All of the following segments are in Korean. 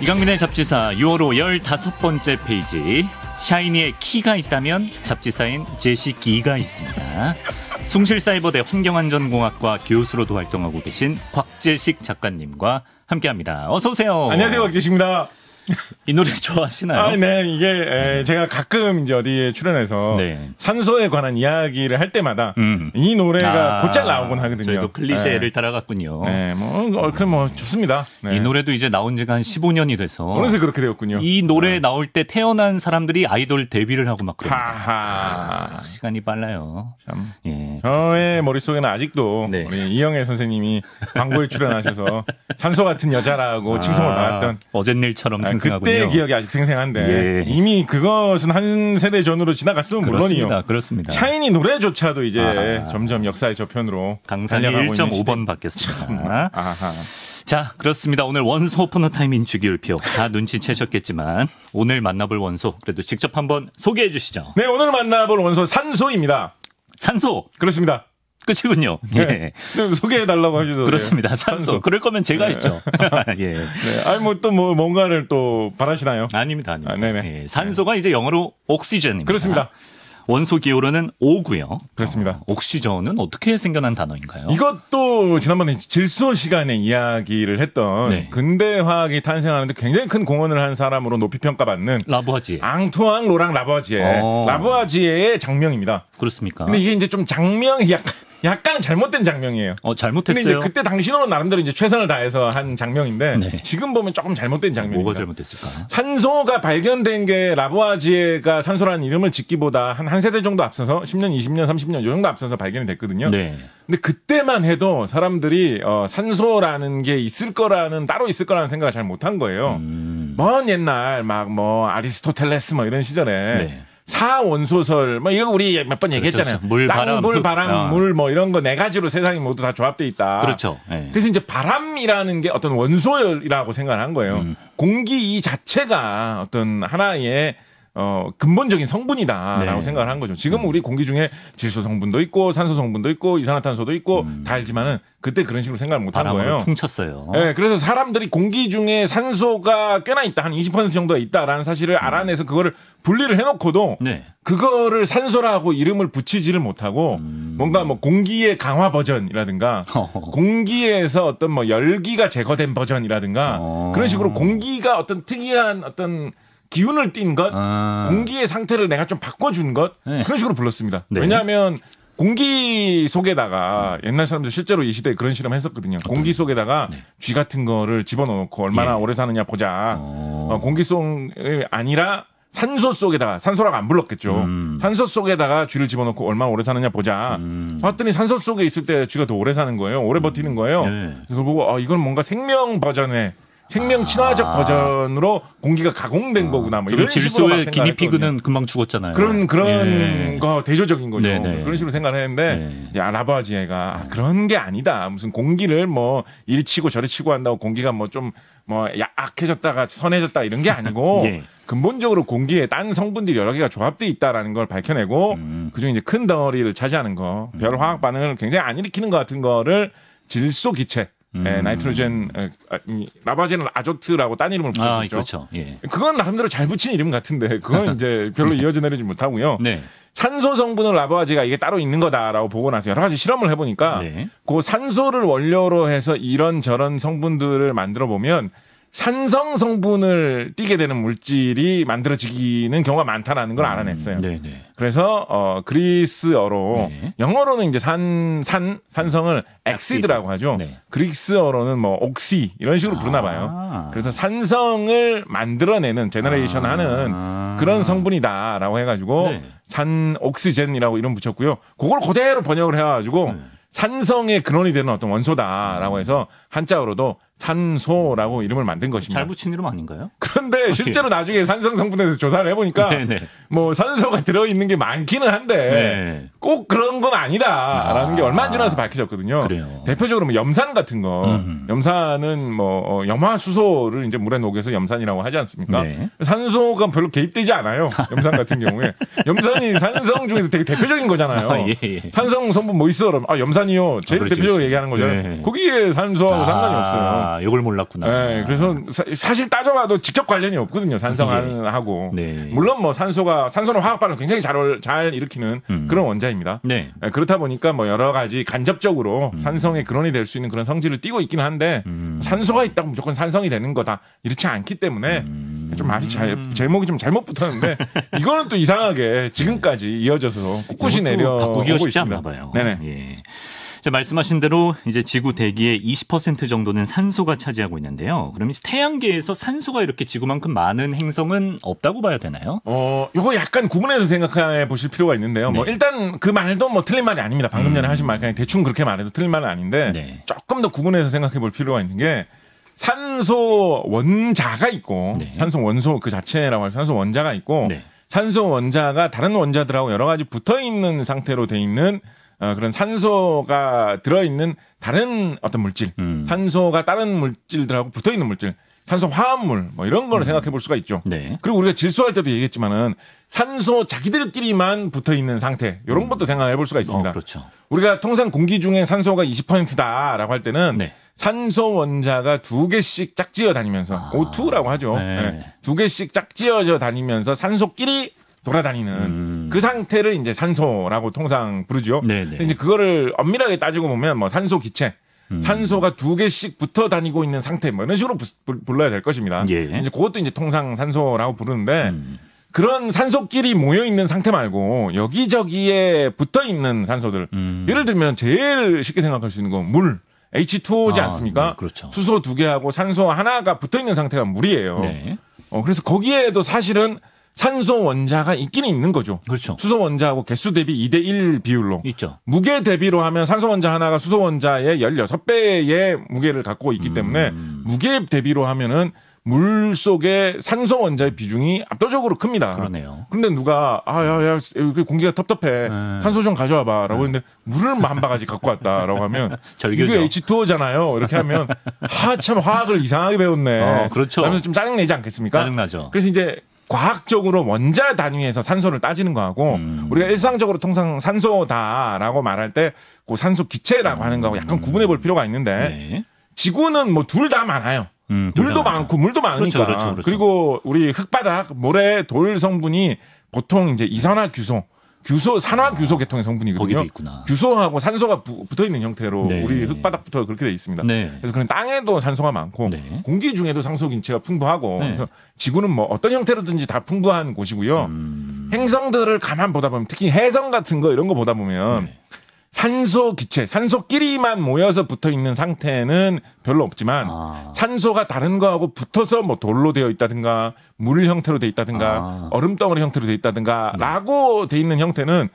이강민의 잡지사 6월호 15번째 페이지 샤이니의 키가 있다면 잡지사인 제시 기가 있습니다. 숭실사이버대 환경안전공학과 교수로도 활동하고 계신 곽재식 작가님과 함께합니다. 어서 오세요. 안녕하세요, 곽재식입니다. 이 노래 좋아하시나요? 아, 네. 이게 에, 제가 가끔 이제 어디에 출연해서 네. 산소에 관한 이야기를 할 때마다 음. 이 노래가 아, 곧잘 나오곤 하거든요. 저희도 클리셰를 네. 따라갔군요. 네, 뭐 어, 그럼 뭐 좋습니다. 네. 이 노래도 이제 나온 지가 한 15년이 돼서 어느새 그렇게 되었군요. 이 노래 네. 나올 때 태어난 사람들이 아이돌 데뷔를 하고 막 그럽니다. 아, 시간이 빨라요. 참. 예, 저의 머릿속에는 아직도 네. 우리 이영애 선생님이 광고에 출연하셔서 산소 같은 여자라고 아, 칭송을 받았던 어젠 일처럼 생각 아, 생생하군요. 그때 기억이 아직 생생한데 예. 이미 그것은 한 세대 전으로 지나갔으면 그렇습니다. 물론이요. 그렇습니다. 샤이니 노래조차도 이제 아. 점점 역사의 저편으로 강산이 1.5번 바뀌었습니다. 자, 그렇습니다. 오늘 원소 오프너 타임 인주기율표 다 눈치채셨겠지만 오늘 만나볼 원소 그래도 직접 한번 소개해 주시죠. 네, 오늘 만나볼 원소 산소입니다. 산소. 그렇습니다. 끝이군요. 네. 예. 네. 소개해 달라고 하기도 그렇습니다. 예. 산소. 산소. 그럴 거면 제가 네. 했죠. 예. 네. 아니 뭐또뭐 뭐 뭔가를 또 바라시나요? 아닙니다. 아닙니다. 아, 네네. 예. 산소가 이제 영어로 옥시젠입니다. 그렇습니다. 원소 기호로는 오고요. 그렇습니다. 어, 옥시전은 어떻게 생겨난 단어인가요? 이것도 지난번에 질소 시간에 이야기를 했던 네. 근대 화학이 탄생하는데 굉장히 큰 공헌을 한 사람으로 높이 평가받는 라부아지에 앙투앙 로랑 라부아지에 어. 라부아지에의 장명입니다. 그렇습니까? 근데 이게 이제 좀 장명이 약간 약간 잘못된 장면이에요. 어, 잘못했어요. 근데 그때 당신으로 나름대로 이제 최선을 다해서 한 장면인데 네. 지금 보면 조금 잘못된 장면 뭐가 잘못됐을까? 산소가 발견된 게 라보아지에가 산소라는 이름을 짓기보다 한 한 세대 정도 앞서서 10년, 20년, 30년 요 정도 앞서서 발견이 됐거든요. 네. 근데 그때만 해도 사람들이 어, 산소라는 게 있을 거라는 따로 있을 거라는 생각을 잘 못 한 거예요. 음. 먼 옛날 막 뭐 아리스토텔레스 뭐 이런 시절에 네. 사원소설 뭐 이거 우리 몇번 그렇죠, 얘기했잖아요. 그렇죠. 물, 땅, 바람, 바람, 아. 물뭐 이런 거 네 가지로 세상이 모두 다 조합돼 있다. 그렇죠. 네. 그래서 이제 바람이라는 게 어떤 원소열이라고 생각을 한 거예요. 음. 공기 이 자체가 어떤 하나의 어, 근본적인 성분이다라고 네. 생각을 한 거죠. 지금 우리 공기 중에 질소 성분도 있고 산소 성분도 있고 이산화탄소도 있고 음. 다 알지만은 그때 그런 식으로 생각을 못 한 거예요. 퉁쳤어요. 네, 그래서 사람들이 공기 중에 산소가 꽤나 있다. 한 20% 정도가 있다라는 사실을 음. 알아내서 그거를 분리를 해 놓고도 네. 그거를 산소라고 이름을 붙이지를 못하고 음. 뭔가 뭐 공기의 강화 버전이라든가 어. 공기에서 어떤 뭐 열기가 제거된 버전이라든가 어. 그런 식으로 공기가 어떤 특이한 어떤 기운을 띈 것, 아. 공기의 상태를 내가 좀 바꿔준 것 네. 그런 식으로 불렀습니다. 네. 왜냐하면 공기 속에다가 옛날 사람들 실제로 이 시대에 그런 실험 을 했었거든요. 공기 속에다가 네. 쥐 같은 거를 집어넣고 얼마나 예. 오래 사느냐 보자. 어. 어, 공기 속이 아니라 산소 속에다가 산소라고 안 불렀겠죠. 음. 산소 속에다가 쥐를 집어넣고 얼마나 오래 사느냐 보자. 음. 봤더니 산소 속에 있을 때 쥐가 더 오래 사는 거예요. 오래 음. 버티는 거예요. 네. 그걸 보고 아 이건 뭔가 생명 버전의 생명 친화적 아. 버전으로 공기가 가공된 어. 거구나. 뭐 이런 질소의 기니피그는 금방 죽었잖아요. 그런 그런 예. 거 대조적인 거죠. 네네. 네. 그런 식으로 생각했는데 네. 이제 할아버지 애가 아, 그런 게 아니다. 무슨 공기를 뭐이리치고 저리치고 한다고 공기가 뭐 좀뭐 뭐 약해졌다가 선해졌다 이런 게 아니고 예. 근본적으로 공기에 딴 성분들이 여러 개가 조합돼 있다라는 걸 밝혀내고 음. 그중에 이제 큰 덩어리를 차지하는 거, 별 음. 화학 반응을 굉장히 안 일으키는 것 같은 거를 질소 기체 음. 에, 예, 나이트로젠 라바젠은 어, 아, 아조트라고 딴 이름을 붙였죠. 아, 그렇죠. 예. 그건 나름대로 잘 붙인 이름 같은데 그건 이제 별로 예. 이어져 내리지 못하고요. 네. 산소 성분은 라바지가 이게 따로 있는 거다라고 보고 나서 여러 가지 실험을 해보니까 네. 그 산소를 원료로 해서 이런 저런 성분들을 만들어 보면 산성 성분을 띠게 되는 물질이 만들어지기는 경우가 많다라는 걸 음. 알아냈어요. 음, 그래서 어 그리스어로 네. 영어로는 이제 산 산 산성을 네. 엑시드라고 하죠. 네. 그리스어로는 뭐 옥시 이런 식으로 아. 부르나 봐요. 아. 그래서 산성을 만들어내는 제너레이션 아. 하는 그런 성분이다라고 해가지고 네. 산옥시젠이라고 이름 붙였고요. 그걸 그대로 번역을 해가지고 산성의 근원이 되는 어떤 원소다라고 음. 해서 한자어로도 산소라고 이름을 만든 것입니다. 잘 붙인 이름 아닌가요? 그런데 아, 실제로 예. 나중에 산성 성분에서 조사를 해보니까 네, 네. 뭐 산소가 들어있는 게 많기는 한데 네. 꼭 그런 건 아니다라는 아. 게 얼마 안 지나서 밝혀졌거든요. 그래요. 대표적으로 뭐 염산 같은 거, 음흠. 염산은 뭐 어, 염화수소를 이제 물에 녹여서 염산이라고 하지 않습니까? 네. 산소가 별로 개입되지 않아요. 염산 같은 경우에 염산이 산성 중에서 되게 대표적인 거잖아요. 아, 예, 예. 산성 성분 뭐 있어? 그럼 아 염산이요. 제일 아, 그렇죠, 대표적으로 그렇죠. 얘기하는 거잖아요. 네. 거기에 산소하고 상관이 아. 없어요. 아, 요걸 몰랐구나. 네, 그래서 사, 실 따져봐도 직접 관련이 없거든요. 산성하고. 예. 네. 물론 뭐 산소가 산소는 화학반응 굉장히 잘, 잘 일으키는 음. 그런 원자입니다. 네. 네. 그렇다 보니까 뭐 여러 가지 간접적으로 음. 산성의 근원이 될 수 있는 그런 성질을 띠고 있기는 한데 음. 산소가 있다고 무조건 산성이 되는 거다 이렇지 않기 때문에 음. 좀 말이 잘 음. 제목이 좀 잘못 붙었는데 이거는 또 이상하게 지금까지 이어져서 꿋꿋이 내려 바꾸기가 쉽지 않나 봐요. 네네. 예. 말씀하신 대로 이제 지구 대기의 20% 정도는 산소가 차지하고 있는데요. 그럼 이제 태양계에서 산소가 이렇게 지구만큼 많은 행성은 없다고 봐야 되나요? 어, 이거 약간 구분해서 생각해 보실 필요가 있는데요. 뭐 네. 뭐 일단 그 말도 뭐 틀린 말이 아닙니다. 방금 전에 음. 하신 말 그냥 대충 그렇게 말해도 틀린 말은 아닌데 네. 조금 더 구분해서 생각해 볼 필요가 있는 게 산소 원자가 있고 네. 산소 원소 그 자체라고 할 산소 원자가 있고 네. 산소 원자가 다른 원자들하고 여러 가지 붙어 있는 상태로 돼 있는 어, 그런 산소가 들어있는 다른 어떤 물질, 음. 산소가 다른 물질들하고 붙어 있는 물질, 산소 화합물 뭐 이런 걸 음. 생각해 볼 수가 있죠. 네. 그리고 우리가 질소할 때도 얘기했지만은 산소 자기들끼리만 붙어 있는 상태 이런 음. 것도 생각해 볼 수가 있습니다. 어, 그렇죠. 우리가 통상 공기 중에 산소가 20%다라고 할 때는 네. 산소 원자가 두 개씩 짝지어 다니면서 아. O2라고 하죠. 네. 네. 두 개씩 짝지어져 다니면서 산소끼리 돌아다니는 음. 그 상태를 이제 산소라고 통상 부르죠. 네네. 네. 이제 그거를 엄밀하게 따지고 보면 뭐 산소 기체 음. 산소가 두 개씩 붙어 다니고 있는 상태 뭐 이런 식으로 부, 불러야 될 것입니다. 예. 이제 그것도 이제 통상 산소라고 부르는데 음. 그런 산소끼리 모여 있는 상태 말고 여기저기에 붙어 있는 산소들 음. 예를 들면 제일 쉽게 생각할 수 있는 건 물. H2O지 아, 않습니까? 네, 그렇죠. 수소 두 개하고 산소 하나가 붙어 있는 상태가 물이에요. 네. 어, 그래서 거기에도 사실은 산소 원자가 있기는 있는 거죠. 그렇죠. 수소 원자하고 개수 대비 2대 1 비율로 있죠. 무게 대비로 하면 산소 원자 하나가 수소 원자의 16배의 무게를 갖고 있기 음. 때문에 무게 대비로 하면은 물 속에 산소 원자의 비중이 압도적으로 큽니다. 그러네요. 근데 누가 아야야 공기가 텁텁해 네. 산소 좀 가져와봐라고 네. 했는데 물을 만 바가지 갖고 왔다라고 하면 이게 H2O잖아요. 이렇게 하면 하참 화학을 이상하게 배웠네. 어, 그렇죠. 하면서 좀 짜증 내지 않겠습니까? 짜증 나죠. 그래서 이제 과학적으로 원자 단위에서 산소를 따지는 거하고 음. 우리가 일상적으로 통상 산소다라고 말할 때그 산소 기체라고 하는 거하고 약간 음. 구분해 볼 필요가 있는데 네. 지구는 뭐 둘 다 많아요. 음, 물도 많고 물도 많으니까. 그렇죠, 그렇죠, 그렇죠. 그리고 우리 흙바닥, 모래, 돌 성분이 보통 이제 이산화 규소 규소 산화 규소 계통의 성분이거든요. 규소하고 산소가 부, 붙어 있는 형태로 네. 우리 흙바닥부터 그렇게 돼 있습니다. 네. 그래서 그런 땅에도 산소가 많고 네. 공기 중에도 산소인체가 풍부하고 네. 그래서 지구는 뭐 어떤 형태로든지 다 풍부한 곳이고요. 음... 행성들을 가만 보다 보면 특히 해성 같은 거 이런 거 보다 보면 네. 산소 기체, 산소끼리만 모여서 붙어 있는 상태는 별로 없지만 아. 산소가 다른 거하고 붙어서 뭐 돌로 되어 있다든가 물 형태로 되어 있다든가 아. 얼음 덩어리 형태로 되어 있다든가라고 네. 돼 있는 형태는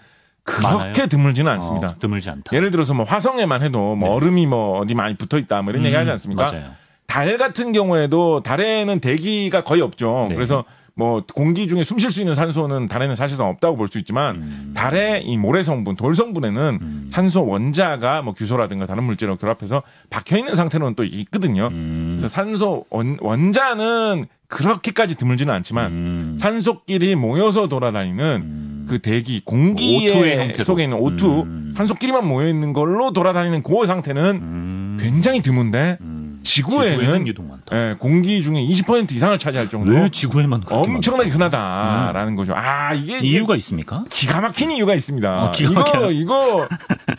그렇게 많아요? 드물지는 어, 않습니다. 어, 드물지 않다. 예를 들어서 뭐 화성에만 해도 뭐 네. 얼음이 뭐 어디 많이 붙어 있다 뭐 이런 음, 얘기 하지 않습니까? 맞아요. 달 같은 경우에도 달에는 대기가 거의 없죠. 네. 그래서 뭐 공기 중에 숨 쉴 수 있는 산소는 달에는 사실상 없다고 볼 수 있지만 음. 달의 이 모래 성분, 돌 성분에는 음. 산소 원자가 뭐 규소라든가 다른 물질하고 결합해서 박혀 있는 상태로는 또 있거든요. 음. 그래서 산소 원, 원자는 그렇게까지 드물지는 않지만 음. 산소끼리 모여서 돌아다니는 음. 그 대기 공기의 속에 있는 O2 음. 산소끼리만 모여 있는 걸로 돌아다니는 그 상태는 굉장히 드문데 지구에는, 지구에는 예, 공기 중에 20% 이상을 차지할 정도로 지구에만 엄청나게 흔하다라는 음. 거죠. 아 이게 이유가 있습니까? 기가 막힌 이유가 있습니다. 어, 기가 막혀. 이거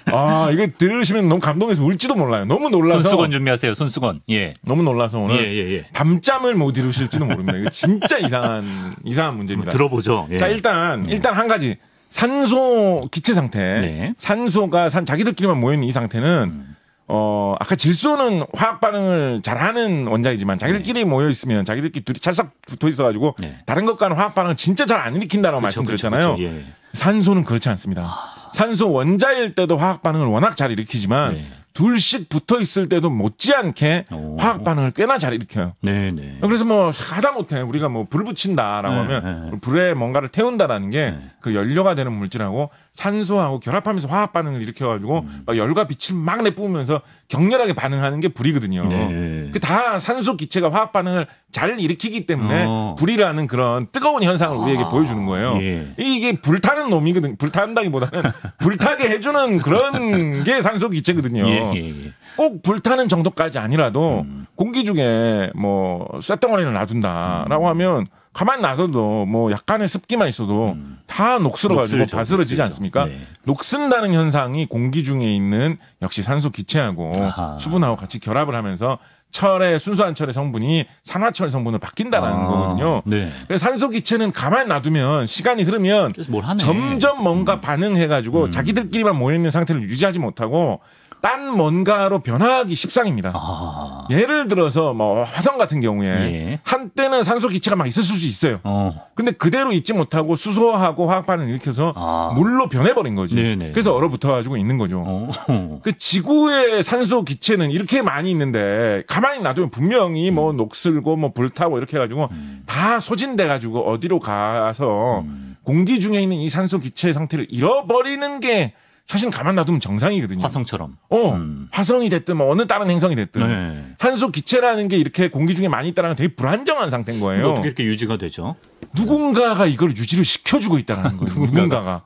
이거 아 이거 들으시면 너무 감동해서 울지도 몰라요. 너무 놀라서 손수건 준비하세요. 손수건. 예. 너무 놀라서 오늘 예, 예, 예. 밤잠을 못 이루실지도 모릅니다. 이거 진짜 이상한 이상한 문제입니다. 들어보죠. 예. 자 일단 예. 일단 한 가지 산소 기체 상태, 네. 산소가 산 자기들끼리만 모여 있는 이 상태는 음. 어, 아까 질소는 화학 반응을 잘 하는 원자이지만 자기들끼리 네. 모여 있으면 자기들끼리 둘이 찰싹 붙어 있어가지고 네. 다른 것과는 화학 반응을 진짜 잘 안 일으킨다라고 그렇죠, 말씀드렸잖아요. 그렇죠, 그쵸, 그렇죠. 그쵸, 예. 산소는 그렇지 않습니다. 아. 산소 원자일 때도 화학 반응을 워낙 잘 일으키지만 네. 둘씩 붙어 있을 때도 못지않게 오. 화학 반응을 꽤나 잘 일으켜요. 네네. 네. 그래서 뭐 하다 못해 우리가 뭐 불 붙인다라고 네, 하면 네. 불에 뭔가를 태운다라는 게그 네. 그 연료가 되는 물질하고 산소하고 결합하면서 화학 반응을 일으켜가지고 음. 막 열과 빛을 막 내뿜으면서 격렬하게 반응하는 게 불이거든요. 네. 그다 산소 기체가 화학 반응을 잘 일으키기 때문에 어. 불이라는 그런 뜨거운 현상을 우리에게 보여주는 거예요. 예. 이게 불타는 놈이거든. 불탄다기보다는 타 불타게 해주는 그런 게 산소 기체거든요. 예, 예, 예, 꼭 불타는 정도까지 아니라도 음. 공기 중에 뭐 쇳덩어리를 놔둔다라고 음. 하면 가만 놔둬도 뭐 약간의 습기만 있어도 음. 다 녹슬어가지고 녹슬죠, 뭐 바스러지지 녹슬죠. 않습니까? 네. 녹슨다는 현상이 공기 중에 있는 역시 산소 기체하고 아하. 수분하고 같이 결합을 하면서 철의 순수한 철의 성분이 산화철 성분으로 바뀐다라는 아, 거거든요. 네. 산소 기체는 가만 놔두면 시간이 흐르면 점점 뭔가 반응해가지고 음. 자기들끼리만 모여 있는 상태를 유지하지 못하고 딴 뭔가로 변하기 십상입니다. 아. 예를 들어서 뭐 화성 같은 경우에 예. 한때는 산소 기체가 막 있을 수 있어요. 어. 근데 그대로 있지 못하고 수소하고 화학반을 일으켜서 아. 물로 변해버린 거지. 네네. 네. 그래서 얼어붙어가지고 있는 거죠. 어. 그 지구의 산소 기체는 이렇게 많이 있는데 가만히 놔두면 분명히 뭐 음. 뭐 녹슬고 뭐 불타고 이렇게 해가지고 음. 다 소진돼가지고 어디로 가서 음. 공기 중에 있는 이 산소 기체 의 상태를 잃어버리는 게 사실은 가만 놔두면 정상이거든요. 화성처럼. 어, 음. 화성이 됐든 뭐 어느 다른 행성이 됐든 네. 산소 기체라는 게 이렇게 공기 중에 많이 있다는 라라 되게 불안정한 상태인 거예요. 어떻게 이렇게 유지가 되죠? 누군가가 이걸 유지를 시켜주고 있다라는 거예요. 누군가가.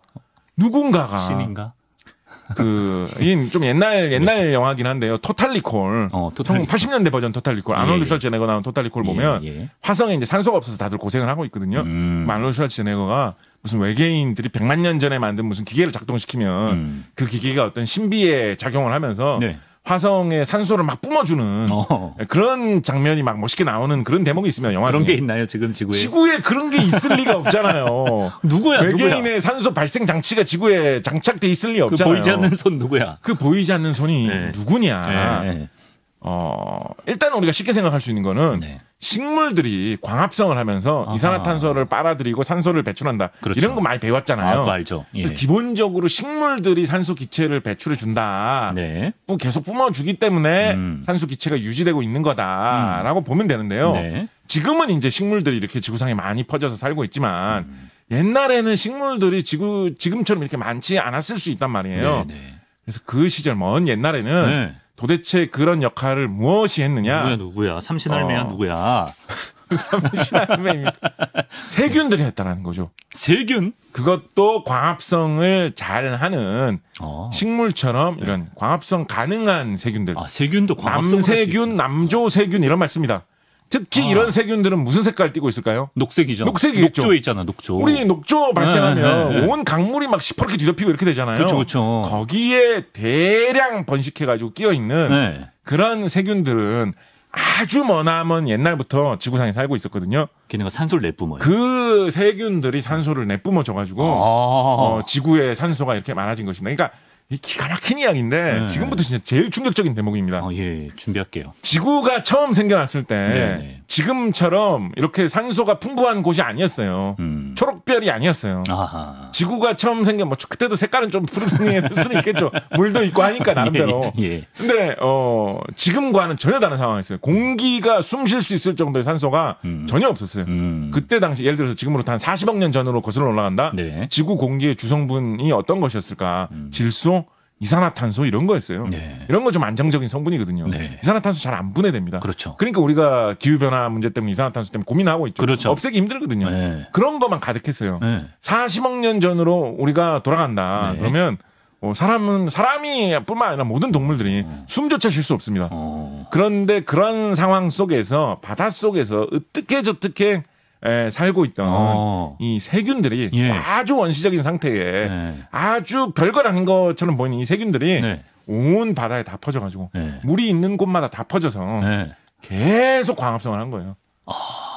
누군가가. 신인가? 그, 이 좀 옛날, 옛날 예. 영화긴 한데요. 토탈리콜. 어, 토탈리 80년대 버전 토탈리콜. 아놀드 슈왈제네거 나온 토탈리콜 예, 보면 예. 화성에 이제 산소가 없어서 다들 고생을 하고 있거든요. 음. 아놀드 음. 슈왈제네거가 무슨 외계인들이 100만 년 전에 만든 무슨 기계를 작동시키면 음. 그 기계가 어떤 신비에 작용을 하면서 네. 화성에 산소를 막 뿜어주는 어. 예, 그런 장면이 막 멋있게 나오는 그런 대목이 있으면 영화 그런 중에. 게 있나요 지금 지구에? 지구에 그런 게 있을 리가 없잖아요. 누구야? 외계인의 누구야? 산소 발생 장치가 지구에 장착돼 있을 리 없잖아요. 그 보이지 않는 손 누구야? 그 보이지 않는 손이 네. 누구냐? 네. 네. 어, 일단 우리가 쉽게 생각할 수 있는 거는 네. 식물들이 광합성을 하면서 아하. 이산화탄소를 빨아들이고 산소를 배출한다. 그렇죠. 이런 거 많이 배웠잖아요. 아, 알죠. 예. 그래서 기본적으로 식물들이 산소 기체를 배출해 준다. 네. 뭐 계속 뿜어주기 때문에 음. 산소 기체가 유지되고 있는 거다라고 음. 보면 되는데요. 네. 지금은 이제 식물들이 이렇게 지구상에 많이 퍼져서 살고 있지만 음. 옛날에는 식물들이 지구 지금처럼 이렇게 많지 않았을 수 있단 말이에요. 네, 네. 그래서 그 시절 먼 옛날에는 네. 도대체 그런 역할을 무엇이 했느냐? 누구야 누구야? 삼신할매야 어. 누구야? 삼신할매입니까? 세균들이 했다라는 거죠. 세균? 그것도 광합성을 잘하는 어. 식물처럼 네. 이런 광합성 가능한 세균들. 아 세균도 광합성. 남세균, 남조세균 이런 말씀입니다. 특히 아. 이런 세균들은 무슨 색깔 띠고 있을까요? 녹색이죠. 녹색이죠. 녹조 있잖아, 녹조. 우리 녹조 네, 발생하면 네, 네, 네. 온 강물이 막 시퍼렇게 뒤덮이고 이렇게 되잖아요. 그렇죠, 그렇죠. 거기에 대량 번식해가지고 끼어 있는 네. 그런 세균들은 아주 머나먼 옛날부터 지구상에 살고 있었거든요. 걔네가 산소를 내뿜어요. 그 세균들이 산소를 내뿜어줘가지고 아~ 어, 지구의 산소가 이렇게 많아진 것입니다. 그러니까 이 기가 막힌 이야기인데 네. 지금부터 진짜 제일 충격적인 대목입니다. 어, 예, 예. 준비할게요. 지구가 처음 생겨났을 때 네네. 네. 지금처럼 이렇게 산소가 풍부한 곳이 아니었어요. 음. 초록별이 아니었어요. 아하. 지구가 처음 생긴 뭐 그때도 색깔은 좀푸르둥니했을 수는 있겠죠. 물도 있고 하니까 나름대로. 예, 예. 근데 어 지금과는 전혀 다른 상황이었어요. 공기가 숨 쉴 수 있을 정도의 산소가 음. 전혀 없었어요. 음. 그때 당시 예를 들어서 지금으로부터 한 40억 년 전으로 거슬러 올라간다. 네. 지구 공기의 주성분이 어떤 것이었을까? 음. 질소 이산화탄소 이런 거였어요. 네. 이런 거 좀 안정적인 성분이거든요. 네. 이산화탄소 잘 안 분해됩니다. 그렇죠. 그러니까 우리가 기후 변화 문제 때문에 이산화탄소 때문에 고민하고 있죠. 그렇죠. 없애기 힘들거든요. 네. 그런 것만 가득했어요. 40억 년 전으로 우리가 돌아간다. 네. 그러면 어, 사람은 사람이 뿐만 아니라 모든 동물들이 어. 숨조차 쉴 수 없습니다. 어. 그런데 그런 상황 속에서 바닷 속에서 어떻게 저떻게 에, 살고 있던 어. 이 세균들이 예. 아주 원시적인 상태에 네. 아주 별거 아닌 것처럼 보이는 이 세균들이 네. 온 바다에 다 퍼져가지고 네. 물이 있는 곳마다 다 퍼져서 네. 계속 광합성을 한 거예요. 어.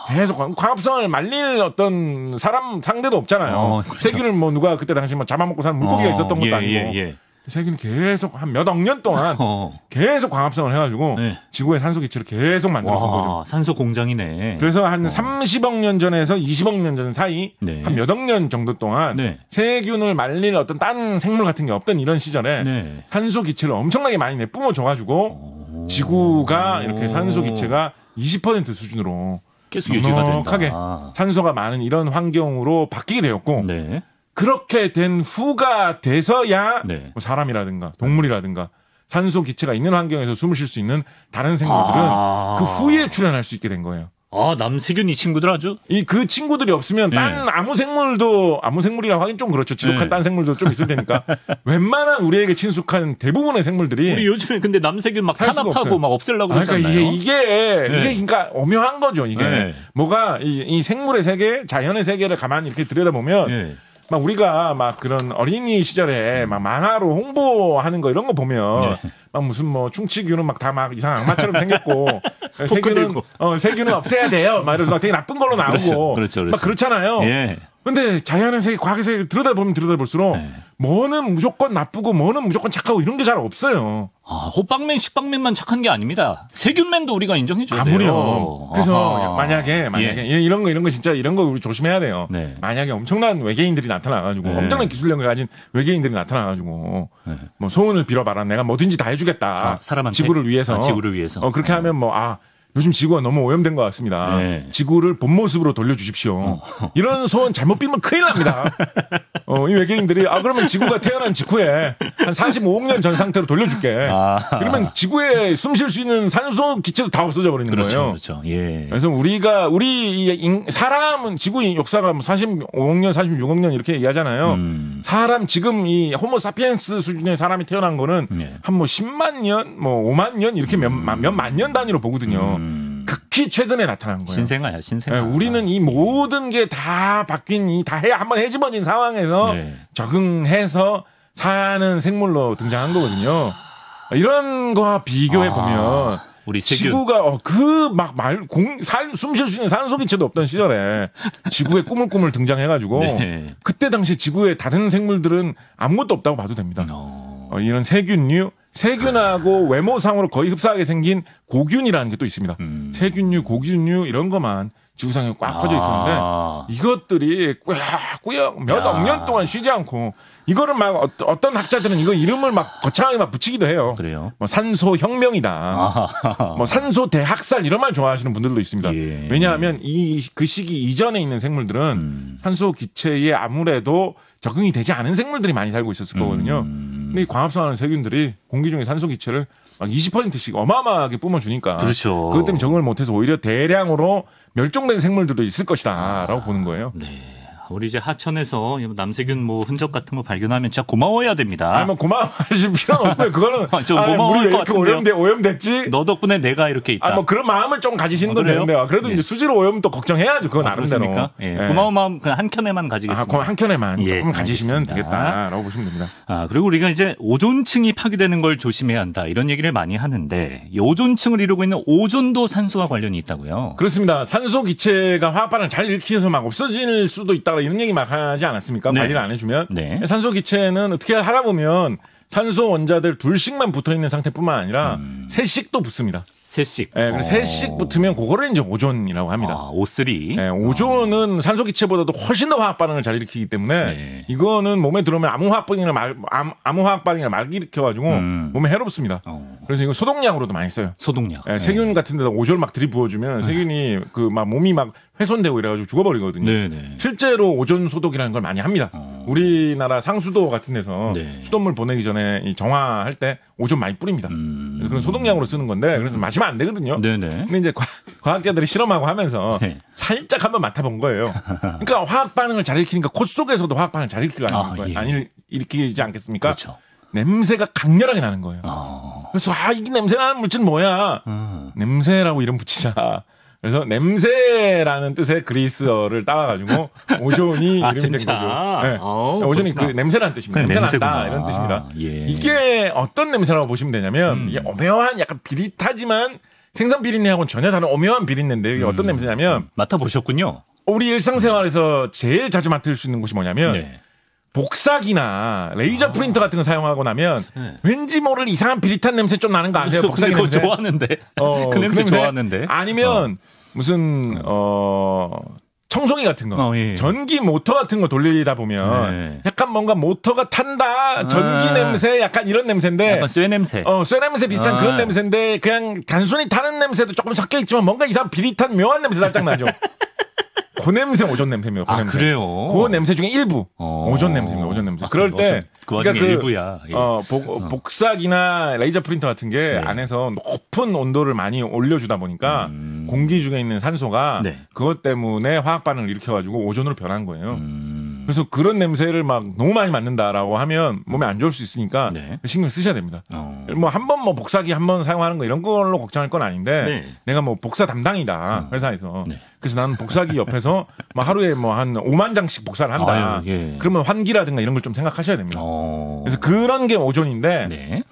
계속 광, 합성을 말릴 어떤 사람 상대도 없잖아요. 어, 그렇죠. 세균을 뭐 누가 그때 당시 뭐 잡아먹고 사는 물고기가 어, 있었던 것도 예, 예, 아니고. 예, 예, 세균이 계속 한 몇 억 년 동안 어. 계속 광합성을 해가지고 네. 지구의 산소 기체를 계속 만들어준 거죠. 산소 공장이네. 그래서 한 어. 30억 년 전에서 20억 년 전 사이 네. 한몇 억 년 정도 동안 네. 세균을 말릴 어떤 딴 생물 같은 게 없던 이런 시절에 네. 산소 기체를 엄청나게 많이 내뿜어줘가지고 어. 지구가 이렇게 산소 기체가 20% 수준으로 계속 유지가 된다. 산소가 많은 이런 환경으로 바뀌게 되었고 네. 그렇게 된 후가 돼서야 네. 뭐 사람이라든가 동물이라든가 산소 기체가 있는 환경에서 숨을 쉴 수 있는 다른 생물들은 아~ 그 후에 출현할 수 있게 된 거예요. 아, 남세균 이 친구들 아주? 이 그 친구들이 없으면 네. 딴 아무 생물도 아무 생물이라 하긴 좀 그렇죠. 지독한 네. 딴 생물도 좀 있을 테니까. 웬만한 우리에게 친숙한 대부분의 생물들이 우리 요즘에 근데 남세균 막 탄압하고 막 없애려고 아, 그러니까 이게 이게 네. 이게 그러니까 오묘한 거죠. 이게 네. 뭐가 이, 이, 생물의 세계, 자연의 세계를 가만히 이렇게 들여다보면 네. 막 우리가 막 그런 어린이 시절에 막 만화로 홍보하는 거 이런 거 보면 네. 막 무슨 뭐 충치균은 막 다 막 이상한 악마처럼 생겼고 어, 세균은 어 세균은 없애야 돼요. 막 이런 막 되게 나쁜 걸로 나오고 그렇죠, 그렇죠, 그렇죠. 막 그렇잖아요. 예. 근데 자연의 세계, 과학의 세계를 들여다보면 들여다볼수록 네. 뭐는 무조건 나쁘고 뭐는 무조건 착하고 이런 게 잘 없어요. 아, 호빵맨, 식빵맨만 착한 게 아닙니다. 세균맨도 우리가 인정해줘야 돼요. 아무리요. 그래서 아하. 만약에 만약에 예. 이런 거 이런 거 진짜 이런 거 우리 조심해야 돼요. 네. 만약에 엄청난 외계인들이 나타나가지고 네. 엄청난 기술력을 가진 외계인들이 나타나가지고 네. 뭐 소원을 빌어봐라 내가 뭐든지 다 해주겠다. 아, 사람한테 지구를 위해서. 아, 지구를 위해서. 어, 그렇게 네. 하면 뭐아 요즘 지구가 너무 오염된 것 같습니다. 네. 지구를 본 모습으로 돌려주십시오. 어. 이런 소원 잘못 빌면 큰일 납니다. 어, 이 외계인들이 아 그러면 지구가 태어난 직후에 한 45억 년 전 상태로 돌려줄게. 아. 그러면 지구에 숨 쉴 수 있는 산소 기체도 다 없어져 버리는 그렇죠, 거예요. 그렇죠. 예. 그래서 우리가 우리 인, 사람은 지구 역사가 45억 뭐 년, 46억 년 이렇게 얘기하잖아요. 음. 사람 지금 이 호모 사피엔스 수준의 사람이 태어난 거는 예. 한뭐 10만 년, 뭐 5만 년 이렇게 몇만 년단 단위로 보거든요. 음. 극히 최근에 나타난 거예요. 신생아야, 신생아. 예, 네, 우리는 이 모든 게 다 바뀐 이다해 한번 해집어진 상황에서 네. 적응해서 사는 생물로 등장한 거거든요. 이런 거와 비교해 아, 보면 아, 우리 세균. 지구가 어, 그막 말공살숨쉴 수 있는 산소기체도 없던 시절에 지구에 꾸물꾸물 등장해가지고 네. 그때 당시 지구에 다른 생물들은 아무것도 없다고 봐도 됩니다. 어, 어 이런 세균류 세균하고 외모상으로 거의 흡사하게 생긴 고균이라는 게 또 있습니다. 음. 세균류, 고균류 이런 것만 지구상에 꽉 퍼져 있었는데 아. 이것들이 꾸역꾸역 몇억 년 동안 쉬지 않고 이거를 막 어, 떤 학자들은 이거 이름을 막 거창하게 막 붙이기도 해요. 그래요? 뭐 산소 혁명이다. 아. 뭐 산소 대학살 이런 말 좋아하시는 분들도 있습니다. 예. 왜냐하면 이 그 시기 이전에 있는 생물들은 음. 산소 기체에 아무래도 적응이 되지 않은 생물들이 많이 살고 있었을 음. 거거든요. 근데 음. 이 광합성하는 세균들이 공기 중에 산소 기체를 막 20%씩 어마어마하게 뿜어주니까. 그렇죠. 그것 때문에 적응을 못해서 오히려 대량으로 멸종된 생물들도 있을 것이다라고 아, 보는 거예요. 네. 우리 이제 하천에서 남세균 뭐 흔적 같은 거 발견하면 진짜 고마워해야 됩니다. 아니면 뭐 고마워하실 필요 없고요. 그거는 아, 좀 아, 고마울 워것같은데 오염돼 오염됐지. 너 덕분에 내가 이렇게 있다. 아, 뭐 그런 마음을 좀가지신는건 아, 되는데요. 그래도 예. 이제 수질 오염 또 걱정해야죠. 그건 아, 나름대로. 예. 예. 고마운 마음 그냥 한 켠에만 가지겠습니다. 아, 그한 켠에만 예, 조금 가지시면 되겠다라고 보시면 됩니다. 아 그리고 우리가 이제 오존층이 파괴되는 걸 조심해야 한다 이런 얘기를 많이 하는데 오존층을 이루고 있는 오존도 산소와 관련이 있다고요. 그렇습니다. 산소 기체가 화학 반응 잘일으키서막 없어질 수도 있다. 이런 얘기 막 하지 않았습니까? 네. 관리를 안 해주면 네. 산소 기체는 어떻게 하다 보면 산소 원자들 둘씩만 붙어 있는 상태뿐만 아니라 음. 세씩도 붙습니다. 세씩. 예, 그래서 세씩 어. 붙으면 그거를 이제 오존이라고 합니다. 아, O3. 예, 오존은 아. 산소 기체보다도 훨씬 더 화학 반응을 잘 일으키기 때문에 네. 이거는 몸에 들어오면 아무 화학 반응이나 말 암, 아무 화학 반응이나 막 일으켜 가지고 음. 몸에 해롭습니다. 어. 그래서 이거 소독약으로도 많이 써요. 소독약. 예, 세균 네. 같은 데다 오존 막 들이부어 주면 네. 세균이 그 막 몸이 막 훼손되고 이래 가지고 죽어 버리거든요. 네, 네, 실제로 오존 소독이라는 걸 많이 합니다. 어. 우리나라 상수도 같은 데서 네. 수돗물 보내기 전에 정화할 때 오존 많이 뿌립니다. 음. 그래서 그런 소독약으로 쓰는 건데 그래서 음. 마지막 주면 안 되거든요. 네네. 네. 근데 이제 과, 학자들이 실험하고 하면서 네. 살짝 한번 맡아본 거예요. 그러니까 화학 반응을 잘 일으키니까 콧 속에서도 화학 반응을 잘 일으키고 아, 거예요. 예. 아니, 일으키지 않겠습니까? 그렇죠. 냄새가 강렬하게 나는 거예요. 아. 그래서 아 이게 냄새 나는 물질 뭐야? 음. 냄새라고 이름 붙이자. 그래서 냄새라는 뜻의 그리스어를 따라가지고 오존이 아, 이름이 된 거죠. 네. 오, 존이그 냄새라는 뜻입니다. 냄새난다 이런 뜻입니다. 아, 예. 이게 어떤 냄새라고 보시면 되냐면 음. 이게 오묘한 약간 비릿하지만 생선 비린내하고는 전혀 다른 오묘한 비린내인데 이게 어떤 음. 냄새냐면 음. 맡아보셨군요. 우리 일상생활에서 제일 자주 맡을 수 있는 곳이 뭐냐면 네. 복사기나 레이저 아. 프린터 같은 거 사용하고 나면 네. 왠지 모를 이상한 비릿한 냄새 좀 나는 거 아세요? 복사기 냄새 좋아하는데 어, 그, 그 냄새, 그 냄새 좋아하는데 아니면 어. 무슨 어 청소기 같은 거, 어, 예, 예. 전기 모터 같은 거 돌리다 보면 네. 약간 뭔가 모터가 탄다, 전기 아. 냄새, 약간 이런 냄새인데, 약간 쇠 냄새, 어, 쇠 냄새 비슷한 아. 그런 냄새인데 그냥 단순히 타는 냄새도 조금 섞여 있지만 뭔가 이상 비릿한 묘한 냄새 살짝 나죠. 고 그 냄새, 오존 냄새입니다. 고 아, 냄새. 그래요? 고 그 냄새 중에 일부. 어. 오존 냄새입니다. 오존 냄새. 아, 그럴 그 때. 그와중 그러니까 그, 일부야. 예. 어, 어. 복, 삭이나 레이저 프린터 같은 게 네. 안에서 높은 온도를 많이 올려주다 보니까 음. 음. 공기 중에 있는 산소가 네. 그것 때문에 화학 반응을 일으켜가지고 오존으로 변한 거예요. 음. 그래서 그런 냄새를 막 너무 많이 맡는다라고 하면 몸에 안 좋을 수 있으니까 네. 신경 쓰셔야 됩니다. 어. 뭐한 번 뭐 복사기 한 번 사용하는 거 이런 걸로 걱정할 건 아닌데 네. 내가 뭐 복사 담당이다 어. 회사에서 네. 그래서 나는 복사기 옆에서 뭐 하루에 뭐 한 5만 장씩 복사를 한다. 아유, 예. 그러면 환기라든가 이런 걸 좀 생각하셔야 됩니다. 어. 그래서 그런 게 오존인데 네.